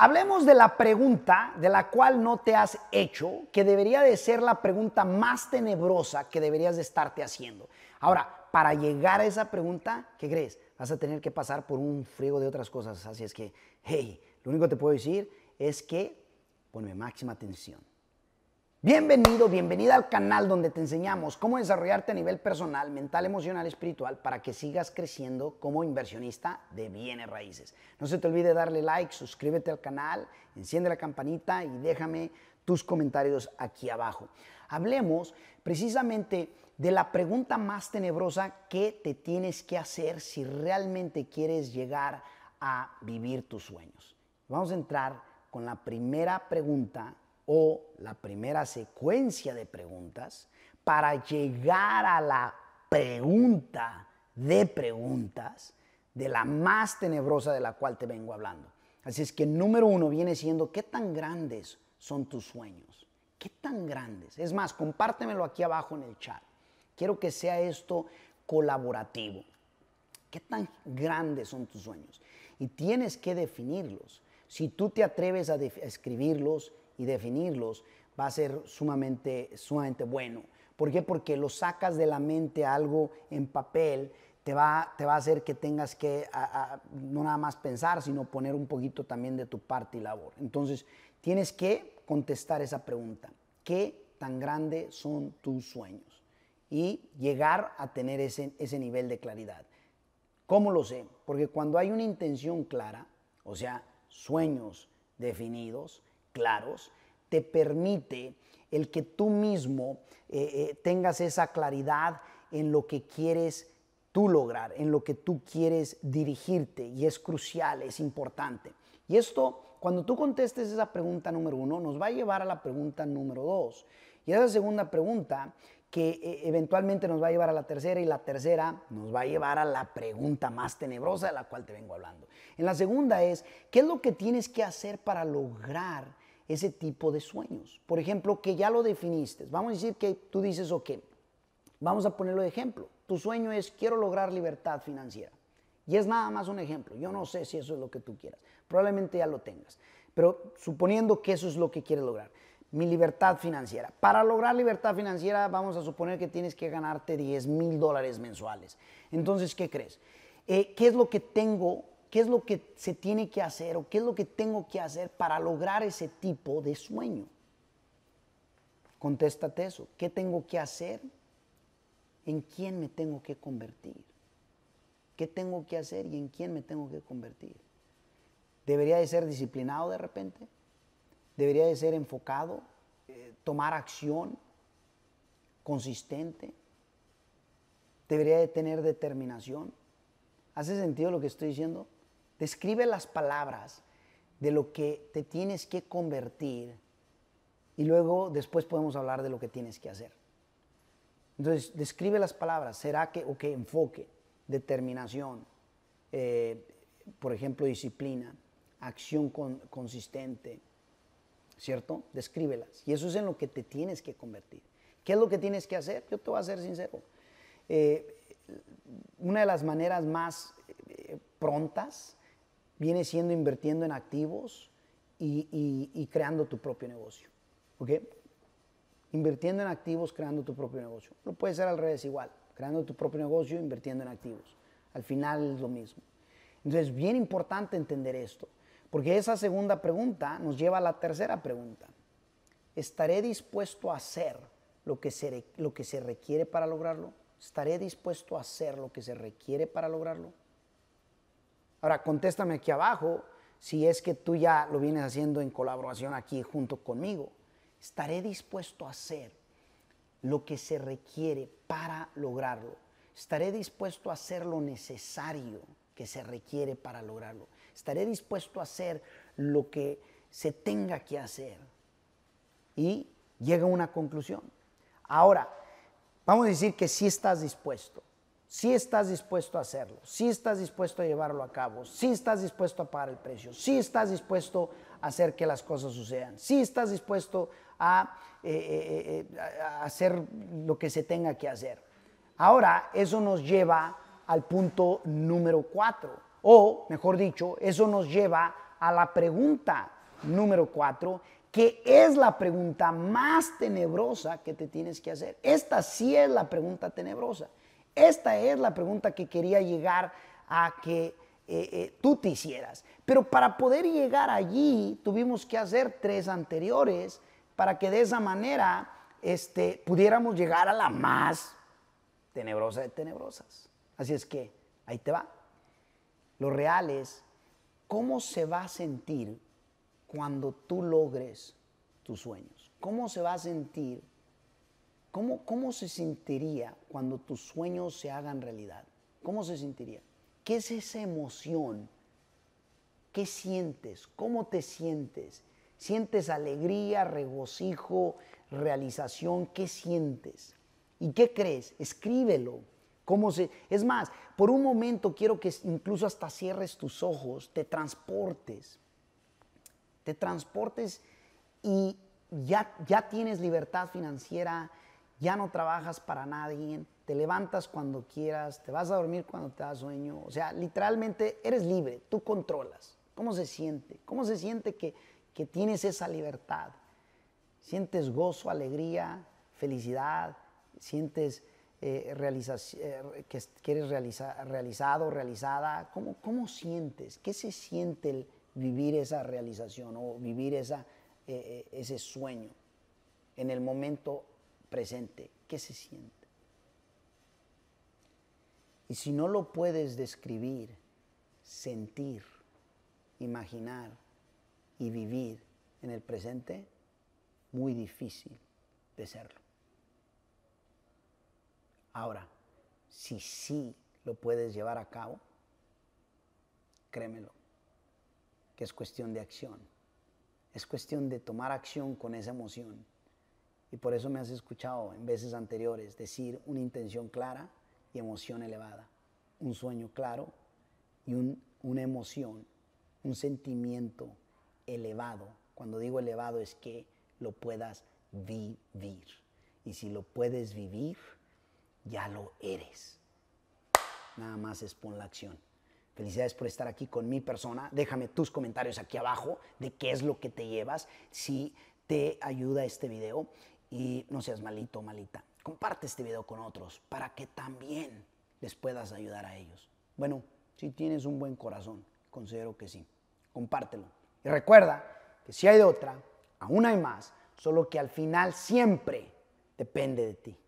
Hablemos de la pregunta de la cual no te has hecho, que debería de ser la pregunta más tenebrosa que deberías de estarte haciendo. Ahora, para llegar a esa pregunta, ¿qué crees? Vas a tener que pasar por un friego de otras cosas. Así es que, hey, lo único que te puedo decir es que ponme máxima atención. Bienvenido, bienvenida al canal donde te enseñamos cómo desarrollarte a nivel personal, mental, emocional, espiritual para que sigas creciendo como inversionista de bienes raíces. No se te olvide darle like, suscríbete al canal, enciende la campanita y déjame tus comentarios aquí abajo. Hablemos precisamente de la pregunta más tenebrosa que te tienes que hacer si realmente quieres llegar a vivir tus sueños. Vamos a entrar con la primera pregunta o la primera secuencia de preguntas para llegar a la pregunta de preguntas de la más tenebrosa de la cual te vengo hablando. Así es que número uno viene siendo qué tan grandes son tus sueños, qué tan grandes. Es más, compártemelo aquí abajo en el chat. Quiero que sea esto colaborativo. ¿Qué tan grandes son tus sueños? Y tienes que definirlos. Si tú te atreves a escribirlos y definirlos, va a ser sumamente, sumamente bueno. ¿Por qué? Porque lo sacas de la mente algo en papel, te va, a hacer que tengas que no nada más pensar, sino poner un poquito también de tu parte y labor. Entonces, tienes que contestar esa pregunta. ¿Qué tan grandes son tus sueños? Y llegar a tener ese, ese nivel de claridad. ¿Cómo lo sé? Porque cuando hay una intención clara, o sea, sueños definidos, claros, te permite el que tú mismo eh, eh, tengas esa claridad en lo que quieres tú lograr, en lo que tú quieres dirigirte. Y es crucial, es importante. Y esto, cuando tú contestes esa pregunta número uno, nos va a llevar a la pregunta número dos. Y esa segunda pregunta que eh, eventualmente nos va a llevar a la tercera y la tercera nos va a llevar a la pregunta más tenebrosa de la cual te vengo hablando. En la segunda es, ¿qué es lo que tienes que hacer para lograr ese tipo de sueños. Por ejemplo, que ya lo definiste. Vamos a decir que tú dices, ok, vamos a ponerlo de ejemplo. Tu sueño es, quiero lograr libertad financiera. Y es nada más un ejemplo. Yo no sé si eso es lo que tú quieras. Probablemente ya lo tengas. Pero suponiendo que eso es lo que quieres lograr. Mi libertad financiera. Para lograr libertad financiera vamos a suponer que tienes que ganarte 10 mil dólares mensuales. Entonces, ¿qué crees? Eh, ¿Qué es lo que tengo qué es lo que se tiene que hacer o qué es lo que tengo que hacer para lograr ese tipo de sueño. Contéstate eso. ¿Qué tengo que hacer? ¿En quién me tengo que convertir? ¿Qué tengo que hacer y en quién me tengo que convertir? ¿Debería de ser disciplinado de repente? ¿Debería de ser enfocado? Eh, ¿Tomar acción? ¿Consistente? ¿Debería de tener determinación? ¿Hace sentido lo que estoy diciendo? Describe las palabras de lo que te tienes que convertir y luego después podemos hablar de lo que tienes que hacer. Entonces, describe las palabras. ¿Será que, o que enfoque, determinación, eh, por ejemplo, disciplina, acción consistente, ¿cierto? Descríbelas. Y eso es en lo que te tienes que convertir. ¿Qué es lo que tienes que hacer? Yo te voy a ser sincero. Eh, una de las maneras más eh, prontas viene siendo invirtiendo en activos y, creando tu propio negocio. ¿Ok? Invirtiendo en activos, creando tu propio negocio. No puede ser al revés igual, creando tu propio negocio, invirtiendo en activos. Al final es lo mismo. Entonces, bien importante entender esto, porque esa segunda pregunta nos lleva a la tercera pregunta. ¿Estaré dispuesto a hacer lo que se, lo que se requiere para lograrlo? ¿Estaré dispuesto a hacer lo que se requiere para lograrlo? Ahora, contéstame aquí abajo si es que tú ya lo vienes haciendo en colaboración aquí junto conmigo. ¿Estaré dispuesto a hacer lo que se requiere para lograrlo? ¿Estaré dispuesto a hacer lo necesario que se requiere para lograrlo? ¿Estaré dispuesto a hacer lo que se tenga que hacer? Y llega a una conclusión. Ahora, vamos a decir que sí estás dispuesto si estás dispuesto a hacerlo, si estás dispuesto a llevarlo a cabo, si estás dispuesto a pagar el precio, si estás dispuesto a hacer que las cosas sucedan, si estás dispuesto a, eh, eh, eh, a hacer lo que se tenga que hacer. Ahora, eso nos lleva al punto número cuatro, o mejor dicho, eso nos lleva a la pregunta número cuatro, que es la pregunta más tenebrosa que te tienes que hacer. Esta sí es la pregunta tenebrosa. Esta es la pregunta que quería llegar a que eh, eh, tú te hicieras. Pero para poder llegar allí tuvimos que hacer tres anteriores para que de esa manera este, pudiéramos llegar a la más tenebrosa de tenebrosas. Así es que ahí te va. Lo real es cómo se va a sentir cuando tú logres tus sueños. ¿Cómo se va a sentir ¿Cómo, ¿Cómo se sentiría cuando tus sueños se hagan realidad? ¿Cómo se sentiría? ¿Qué es esa emoción? ¿Qué sientes? ¿Cómo te sientes? ¿Sientes alegría, regocijo, realización? ¿Qué sientes? ¿Y qué crees? Escríbelo. ¿Cómo se... Es más, por un momento quiero que incluso hasta cierres tus ojos, te transportes. Te transportes y ya, ya tienes libertad financiera, ya no trabajas para nadie, te levantas cuando quieras, te vas a dormir cuando te da sueño, o sea, literalmente eres libre, tú controlas. ¿Cómo se siente? ¿Cómo se siente que, tienes esa libertad? Sientes gozo, alegría, felicidad, sientes eh, eh, que, quieres eres realizado, realizada. ¿Cómo, ¿Cómo sientes? ¿Qué se siente el vivir esa realización o vivir esa, eh, ese sueño en el momento presente, ¿qué se siente? Y si no lo puedes describir, sentir, imaginar y vivir en el presente, muy difícil de serlo. Ahora, si sí lo puedes llevar a cabo, créemelo, que es cuestión de acción. Es cuestión de tomar acción con esa emoción y por eso me has escuchado en veces anteriores decir una intención clara y emoción elevada, un sueño claro y un, una emoción, un sentimiento elevado. Cuando digo elevado es que lo puedas vivir. Y si lo puedes vivir, ya lo eres. Nada más es pon la acción. Felicidades por estar aquí con mi persona. Déjame tus comentarios aquí abajo de qué es lo que te llevas, si te ayuda este video y no seas malito, o malita. Comparte este video con otros para que también les puedas ayudar a ellos. Bueno, si tienes un buen corazón, considero que sí. Compártelo. Y recuerda que si hay de otra, aún hay más, solo que al final siempre depende de ti.